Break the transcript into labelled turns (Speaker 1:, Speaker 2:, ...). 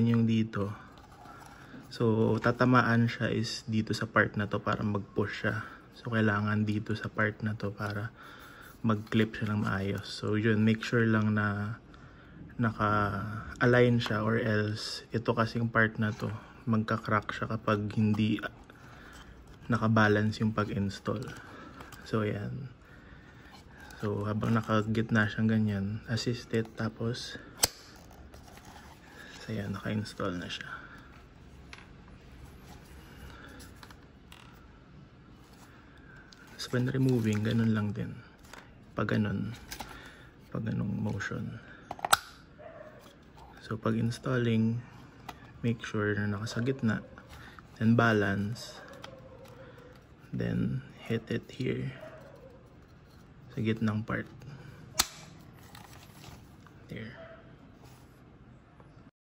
Speaker 1: yun yung dito. So, tatamaan siya is dito sa part na to para mag-push siya. So, kailangan dito sa part na to para mag-clip siya ng maayos. So, yun, make sure lang na naka-align siya or else ito kasing part na to magka-crack siya kapag hindi nakabalance yung pag-install. So, yan. So, habang nakagit na siyang ganyan, assist it, tapos So yan, naka-install na siya. Tapos when removing, ganun lang din. Pag ganun, pag ganung motion. So pag installing, make sure na naka sa gitna. Then balance. Then hit it here. Sa gitnang part.
Speaker 2: There.